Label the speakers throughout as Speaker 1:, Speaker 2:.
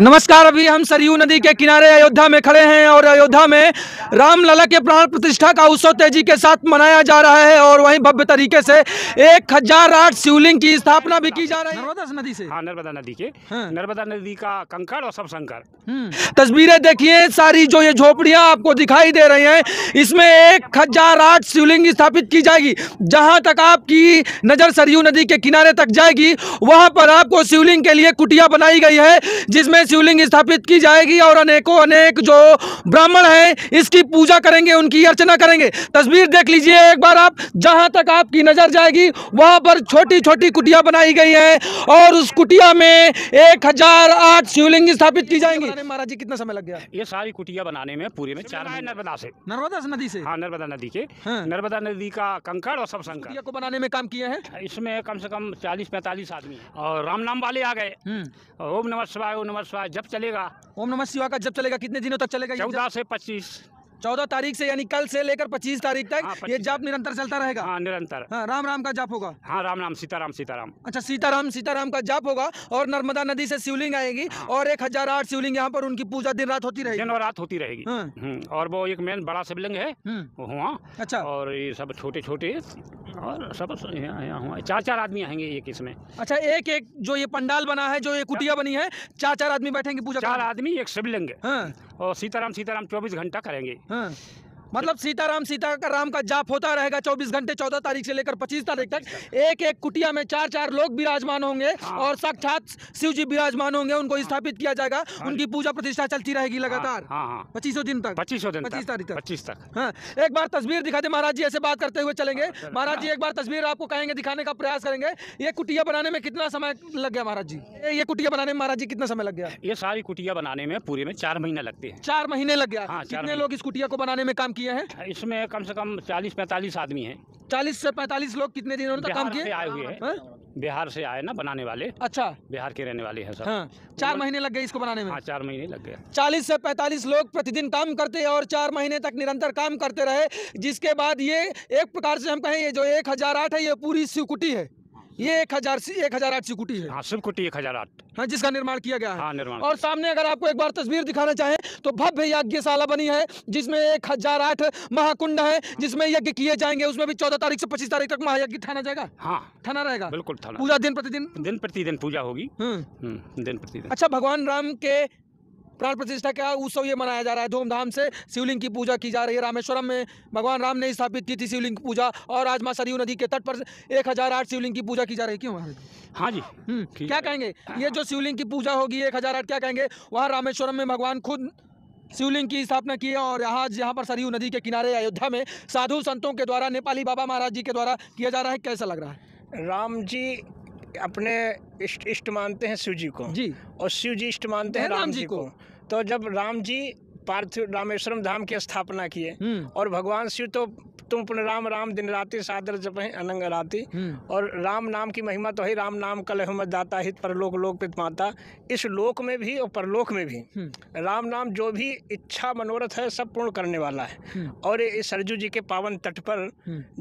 Speaker 1: नमस्कार अभी हम सरयू नदी के किनारे अयोध्या में खड़े हैं और अयोध्या में रामलला के प्राण प्रतिष्ठा का उत्सव तेजी के साथ मनाया जा रहा है और वहीं भव्य तरीके से एक हजार आठ शिवलिंग की स्थापना भी की जा रही है
Speaker 2: नर्मदा नदी से हाँ नर्मदा नदी के हाँ। नर्मदा नदी का कंकड़ और सब शंकर हम्म।
Speaker 1: तस्वीरें देखिए सारी जो ये झोपड़िया आपको दिखाई दे रही है इसमें एक हजार आठ शिवलिंग स्थापित की जाएगी जहाँ तक आपकी नजर सरयू नदी के किनारे तक जाएगी वहाँ पर आपको शिवलिंग के लिए कुटिया बनाई गई है जिसमें में शिवलिंग स्थापित की जाएगी और अनेकों अनेक जो ब्राह्मण हैं इसकी पूजा करेंगे उनकी अर्चना करेंगे तस्वीर देख लीजिए एक बार आप जहाँ तक आपकी नज़र जाएगी वहाँ पर छोटी छोटी कुटिया बनाई गई है और उस कुटिया में एक हजार आठ शिवलिंग स्थापित की जाएंगी महाराज जी कितना समय लग गया
Speaker 2: ये सारी कुटिया बनाने में पूरे में चार नर्मदा से नर्मदा नदी से हाँ नर्मदा नदी के हाँ। नर्मदा नदी का कंकड़ और सब को बनाने में काम किया है इसमें कम से कम चालीस पैंतालीस आदमी और राम नाम वाले आ गए हम्म। ओम नमस्वाय ओम नमस्वाय शिवाय जब चलेगा
Speaker 1: ओम नमः शिवाय का जब चलेगा कितने दिनों तक चलेगा चौदह से पच्चीस चौदह तारीख से यानी कल से लेकर पच्चीस तारीख तक हाँ, ये जाप निरंतर चलता रहेगा हाँ, निरंतर हाँ, राम राम का जाप होगा हाँ राम राम सीताराम सीताराम अच्छा सीताराम सीताराम का जाप होगा और नर्मदा नदी से शिवलिंग आएगी हाँ, और एक हजार आठ शिवलिंग यहाँ पर उनकी पूजा दिन रात होती रहेगी दिन और रात होती रहेगी
Speaker 2: हाँ, हम्म, और वो एक मेन बड़ा शिवलिंग है हम्म। अच्छा और ये सब छोटे छोटे और सब यहाँ हुआ चार चार आदमी आएंगे एक इसमें
Speaker 1: अच्छा एक एक जो ये पंडाल बना है जो ये कुटिया बनी है चार चार आदमी
Speaker 2: बैठेंगे पूजा चार आदमी एक शिवलिंग हाँ। और सीताराम सीताराम चौबीस घंटा करेंगे हाँ। मतलब
Speaker 1: सीताराम सीता का राम का जाप होता रहेगा चौबीस घंटे चौदह तारीख से लेकर पच्चीस तारीख तक एक एक कुटिया में चार चार लोग विराजमान होंगे हाँ। और साक्षात शिव जी विराजमान होंगे उनको हाँ। स्थापित किया जाएगा हाँ। उनकी पूजा प्रतिष्ठा चलती रहेगी लगातार पच्चीसों दिन तक
Speaker 2: पच्चीसों दिन पच्चीस तारीख तक पच्चीस
Speaker 1: तक एक बार तस्वीर दिखा दे महाराज जी ऐसे बात करते हुए चलेंगे महाराज जी एक बार तस्वीर आपको कहेंगे दिखाने का प्रयास करेंगे ये कुटिया बनाने में कितना समय लग गया महाराज जी ये कुटिया बनाने में महाराज जी कितना समय लग गया ये
Speaker 2: सारी कुटिया बनाने में पूरे में चार महीने लगते हैं चार महीने लग गया कितने लोग इस कुटिया को बनाने में काम किया किए हैं इसमें कम से कम चालीस पैंतालीस आदमी हैं चालीस से पैंतालीस लोग कितने दिनों तक काम किए आए हुए हैं हाँ? बिहार से आए ना बनाने वाले अच्छा बिहार के रहने वाले हैं सर हाँ, चार महीने लग गए इसको
Speaker 1: बनाने में हाँ, चार महीने लग गए चालीस से पैंतालीस लोग प्रतिदिन काम करते हैं और चार महीने तक निरंतर काम करते रहे जिसके बाद ये एक प्रकार से हम कहें ये जो एक हजार आठ है ये पूरी स्वीकृति है ये एक हजार एक हजार आठ कुटी है हाँ, कुटी एक हजार आठ हाँ जिसका निर्माण किया गया है हाँ, निर्माण और सामने अगर आपको एक बार तस्वीर दिखाना चाहे तो भव्य यज्ञशाला बनी है जिसमें एक हजार आठ महाकुंड है जिसमें यज्ञ किए जाएंगे उसमें भी चौदह तारीख से पच्चीस तारीख तक महायज्ञ ठाना जाएगा हाँ ठाना रहेगा बिल्कुल पूजा दिन प्रतिदिन
Speaker 2: दिन प्रतिदिन पूजा होगी हम्म। हम्म, दिन प्रतिदिन
Speaker 1: अच्छा भगवान राम के प्राण प्रतिष्ठा का उत्सव ये मनाया जा रहा है धूमधाम से शिवलिंग की पूजा की जा रही है रामेश्वरम में भगवान राम ने स्थापित की थी शिवलिंग की पूजा और आज माँ सरयू नदी के तट पर एक हज़ार आठ शिवलिंग की पूजा की जा रही है क्यों हाँ जी हम्म, क्या कहेंगे ये जो शिवलिंग की पूजा होगी एक हज़ार आठ क्या कहेंगे वहाँ रामेश्वरम में भगवान खुद शिवलिंग की स्थापना की है और यहाँ यहाँ पर सरयू नदी के किनारे
Speaker 3: अयोध्या में साधु संतों के द्वारा नेपाली बाबा महाराज जी के द्वारा किया जा रहा है कैसा लग रहा है राम जी अपने इष्ट इष्ट मानते हैं शिव जी को जी और शिव जी इष्ट मानते हैं राम जी को तो जब राम जी पार्थिव रामेश्वरम धाम की स्थापना किए हम्म। और भगवान शिव तो तुम पुनः राम राम दिन राति सादर जप अनंग राति हम्म। और राम नाम की महिमा तो है राम नाम कल हम दाता हित परलोक लोक पित माता इस लोक में भी और परलोक में भी हम्म। राम नाम जो भी इच्छा मनोरथ है सब पूर्ण करने वाला है और इस सरजू जी के पावन तट पर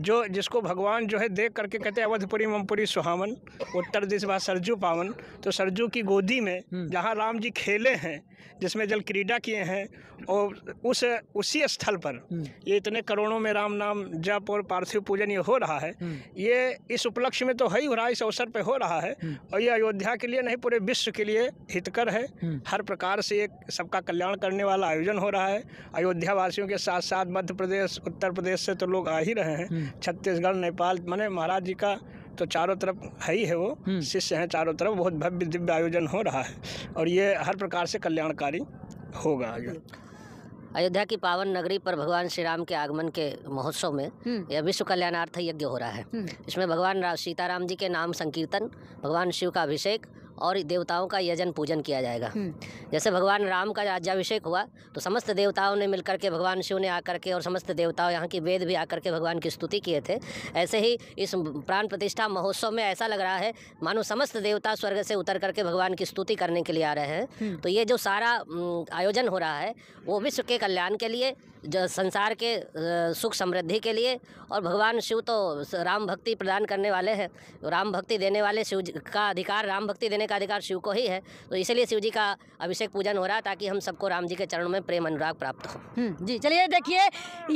Speaker 3: जो जिसको भगवान जो है देख करके कहते अवधपुरी ममपुरी सुहावन उत्तर दिश बात सरजू पावन तो सरजू की गोदी में जहाँ राम जी खेले हैं जिसमें जल क्रीडा किए हैं और उस उसी स्थल पर हम्म। ये इतने करोड़ों में राम नाम जप और पार्थिव पूजन ये हो रहा है हम्म। ये इस उपलक्ष्य में तो है ही हो रहा है इस अवसर पर हो रहा है हम्म। और ये अयोध्या के लिए नहीं पूरे विश्व के लिए हितकर है हर प्रकार से एक सबका कल्याण करने वाला आयोजन हो रहा है अयोध्या वासियों के साथ साथ मध्य प्रदेश उत्तर प्रदेश से तो लोग आ ही रहे हैं छत्तीसगढ़ नेपाल मने महाराज जी का तो चारों तरफ है ही है वो शिष्य हैं चारों तरफ बहुत भव्य दिव्य आयोजन हो रहा है और ये हर प्रकार से कल्याणकारी होगा आगे
Speaker 4: अयोध्या की पावन नगरी पर भगवान श्री राम के आगमन के महोत्सव में हम्म। यह विश्व कल्याणार्थ यज्ञ हो रहा है हम्म। इसमें भगवान सीताराम जी के नाम संकीर्तन भगवान शिव का अभिषेक और देवताओं का यजन पूजन किया जाएगा हम्म। जैसे भगवान राम का राज्याभिषेक हुआ तो समस्त देवताओं ने मिलकर के भगवान शिव ने आकर के और समस्त देवताओं यहाँ की वेद भी आकर के भगवान की स्तुति किए थे ऐसे ही इस प्राण प्रतिष्ठा महोत्सव में ऐसा लग रहा है मानो समस्त देवता स्वर्ग से उतर करके भगवान की स्तुति करने के लिए आ रहे हैं हम्म। तो ये जो सारा आयोजन हो रहा है वो विश्व के कल्याण के लिए संसार के सुख समृद्धि के लिए और भगवान शिव तो राम भक्ति प्रदान करने वाले हैं राम भक्ति देने वाले शिव का अधिकार राम भक्ति देने का का अधिकार शिव को ही है तो इसीलिए शिव जी का अभिषेक पूजन हो रहा है ताकि हम सबको राम जी के चरणों में प्रेम अनुराग प्राप्त हो हम्म, जी चलिए देखिए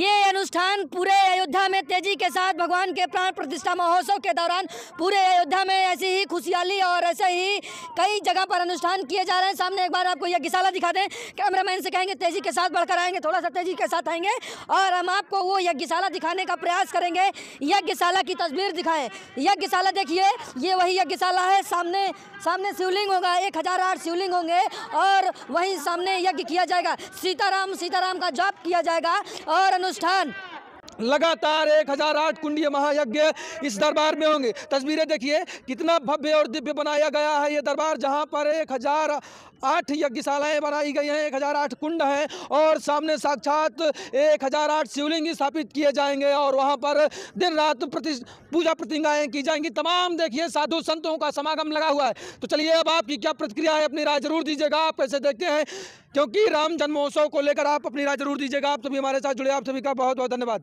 Speaker 4: ये अनुष्ठान पूरे अयोध्या में तेजी के साथ भगवान के प्राण प्रतिष्ठा महोत्सव के दौरान पूरे अयोध्या में ऐसी ही खुशहाली और ऐसे ही कई जगह पर अनुष्ठान किए जा रहे हैं सामने एक बार आपको यह गिसाला दिखा दें कैमरामैन से कहेंगे तेजी के साथ बढ़कर आएंगे थोड़ा सा तेजी के साथ आएंगे और हम आपको वो यज्ञशाला दिखाने का प्रयास करेंगे यज्ञशाला की तस्वीर दिखाएं यज्ञशाला देखिए ये वही यज्ञशाला है सामने सामने सामने शिवलिंग होगा एक हजार आठ शिवलिंग होंगे और
Speaker 1: वहीं सामने यज्ञ किया जाएगा सीताराम सीताराम का जाप किया जाएगा और अनुष्ठान लगातार एक हजार आठ कुंडीय महायज्ञ इस दरबार में होंगे तस्वीरें देखिए कितना भव्य और दिव्य बनाया गया है ये दरबार जहाँ पर एक हजार आठ यज्ञशालाएं बनाई गई हैं एक हज़ार आठ कुंड हैं और सामने साक्षात एक हज़ार आठ शिवलिंग स्थापित किए जाएंगे और वहाँ पर दिन रात प्रति पूजा प्रतिज्ञाएँ की जाएंगी तमाम देखिए साधु संतों का समागम लगा हुआ है तो चलिए अब आपकी क्या प्रतिक्रिया है अपनी राय जरूर दीजिएगा आप कैसे देखते हैं क्योंकि राम जन्मोत्सव को लेकर आप अपनी राय जरूर दीजिएगा आप सभी हमारे साथ जुड़े आप सभी का बहुत बहुत धन्यवाद